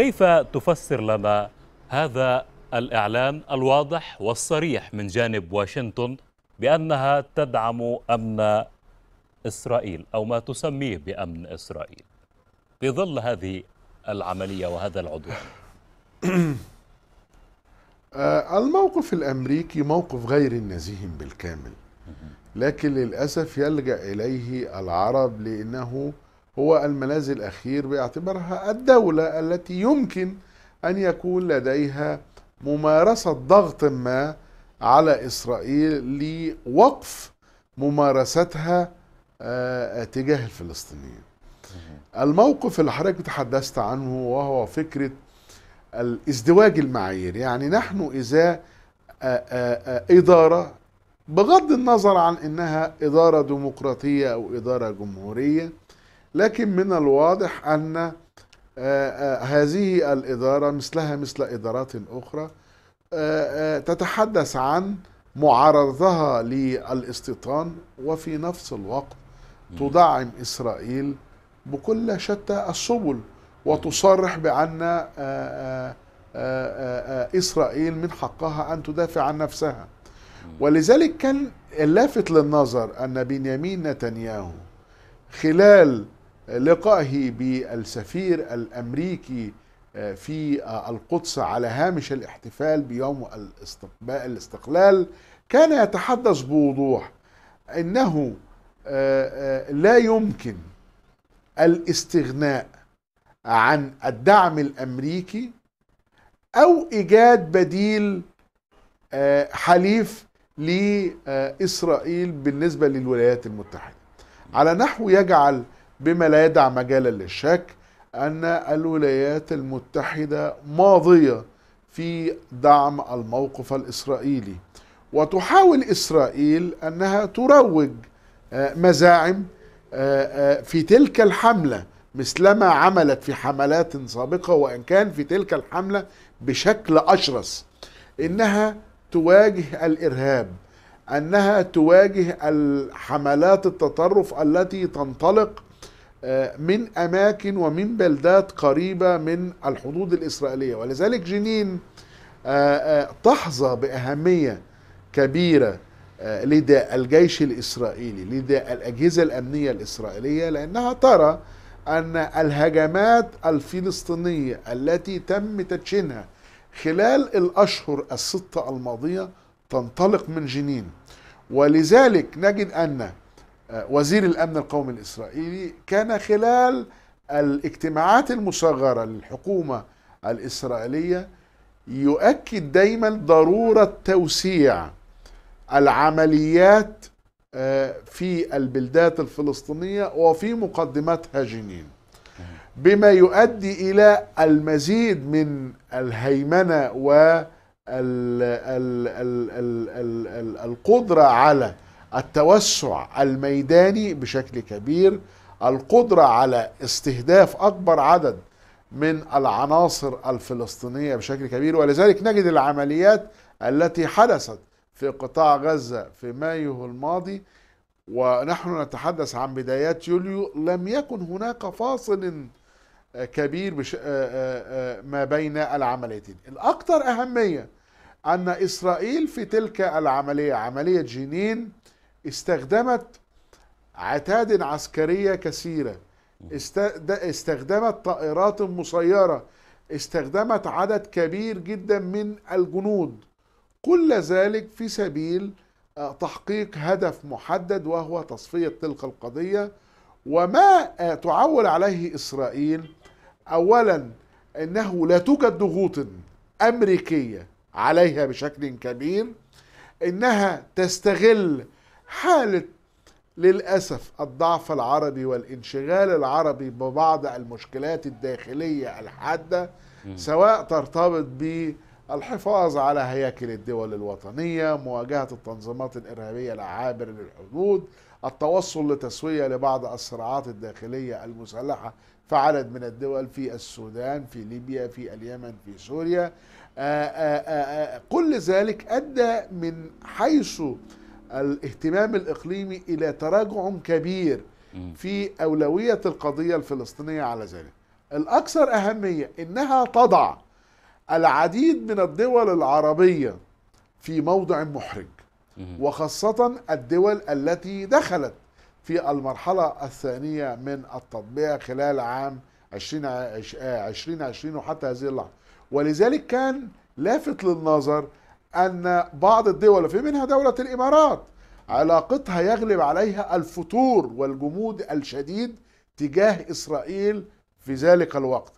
كيف تفسر لنا هذا الإعلان الواضح والصريح من جانب واشنطن بأنها تدعم أمن إسرائيل أو ما تسميه بأمن إسرائيل في ظل هذه العملية وهذا العدوان آه، الموقف الأمريكي موقف غير نزيه بالكامل لكن للأسف يلجأ إليه العرب لأنه هو الملاذ الأخير باعتبارها الدولة التي يمكن أن يكون لديها ممارسة ضغط ما على إسرائيل لوقف ممارستها آه، تجاه الفلسطينيين الموقف اللي حضرتك تحدثت عنه وهو فكرة الازدواج المعايير يعني نحن إذا آه، آه، إدارة بغض النظر عن إنها إدارة ديمقراطية أو إدارة جمهورية لكن من الواضح أن آه، آه، هذه الإدارة مثلها مثل إدارات أخرى آه، تتحدث عن معارضتها للاستيطان وفي نفس الوقت تدعم إسرائيل بكل شتى السبل وتصرح بأن إسرائيل من حقها أن تدافع عن نفسها ولذلك كان اللافت للنظر أن بنيامين نتنياهو خلال لقائه بالسفير الامريكي آه، في آه، القدس على هامش الاحتفال بيوم الاستقلال كان يتحدث بوضوح انه آه، لا يمكن الاستغناء عن الدعم الامريكي او ايجاد بديل حليف لاسرائيل بالنسبه للولايات المتحده على نحو يجعل بما لا يدع مجالا للشك أن الولايات المتحدة ماضية في دعم الموقف الإسرائيلي وتحاول إسرائيل أنها تروج آه، مزاعم آه، آه، في تلك الحملة مثلما عملت في حملات سابقة وإن كان في تلك الحملة بشكل أشرس إنها تواجه الإرهاب أنها تواجه الحملات التطرف التي تنطلق آه، من أماكن ومن بلدات قريبة من الحدود الإسرائيلية ولذلك جنين آه، آه، تحظى بأهمية كبيرة لدى الجيش الإسرائيلي لدى الأجهزة الأمنية الإسرائيلية لأنها ترى أن الهجمات الفلسطينية التي تم تدشينها خلال الأشهر الستة الماضية تنطلق من جنين ولذلك نجد أن وزير الامن القومي الاسرائيلي كان خلال الاجتماعات المصغره للحكومه الاسرائيليه يؤكد دايما ضروره توسيع العمليات آه، في البلدات الفلسطينيه وفي مقدماتها جنين بما يؤدي الى المزيد من الهيمنه والقدره على التوسع الميداني بشكل كبير القدرة على استهداف أكبر عدد من العناصر الفلسطينية بشكل كبير ولذلك نجد العمليات التي حدثت في قطاع غزة في مايو الماضي ونحن نتحدث عن بدايات يوليو لم يكن هناك فاصل كبير بش... آه، آه، آه، ما بين العمليتين الأكثر أهمية أن إسرائيل في تلك العملية عملية جنين استخدمت عتاد عسكرية كثيرة استخدمت طائرات مسيرة استخدمت عدد كبير جدا من الجنود كل ذلك في سبيل آه، تحقيق هدف محدد وهو تصفية تلك القضية وما آه، تعول عليه إسرائيل أولا أنه لا توجد ضغوط أمريكية عليها بشكل كبير أنها تستغل حاله للاسف الضعف العربي والانشغال العربي ببعض المشكلات الداخليه الحاده سواء ترتبط بالحفاظ على هياكل الدول الوطنيه، مواجهه التنظيمات الارهابيه العابرة للحدود، التوصل لتسويه لبعض الصراعات الداخليه المسلحه في عدد من الدول في السودان، في ليبيا، في اليمن، في سوريا. آآ آه، آآ آه، آآ آه، كل ذلك ادى من حيث الاهتمام الإقليمي إلى تراجع كبير في أولوية القضية الفلسطينية على ذلك الأكثر أهمية إنها تضع العديد من الدول العربية في موضع محرج وخاصة الدول التي دخلت في المرحلة الثانية من التطبيع خلال عام 2020 آه، وحتى هذه اللحظة ولذلك كان لافت للنظر أن بعض الدول في منها دولة الإمارات علاقتها يغلب عليها الفتور والجمود الشديد تجاه إسرائيل في ذلك الوقت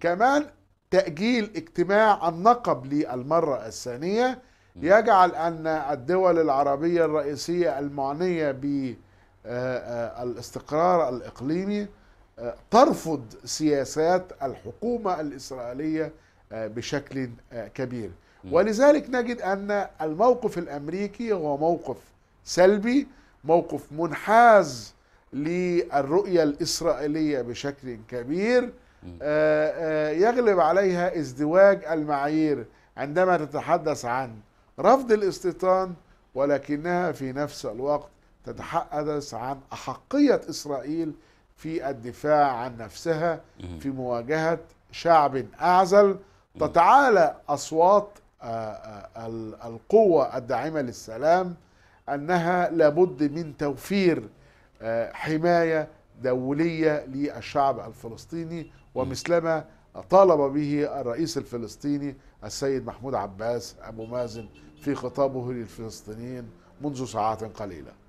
كمان تأجيل اجتماع النقب للمرة الثانية يجعل أن الدول العربية الرئيسية المعنية بالاستقرار آه، آه، الإقليمي آه، ترفض سياسات الحكومة الإسرائيلية بشكل كبير ولذلك نجد أن الموقف الأمريكي هو موقف سلبي موقف منحاز للرؤية الإسرائيلية بشكل كبير آه، آه، يغلب عليها ازدواج المعايير عندما تتحدث عن رفض الاستيطان ولكنها في نفس الوقت تتحدث عن أحقية إسرائيل في الدفاع عن نفسها في مواجهة شعب أعزل تتعالى أصوات آه، آه، القوة الداعمة للسلام أنها لابد من توفير آه، حماية دولية للشعب الفلسطيني ومثلما طالب به الرئيس الفلسطيني السيد محمود عباس أبو مازن في خطابه للفلسطينيين منذ ساعات قليله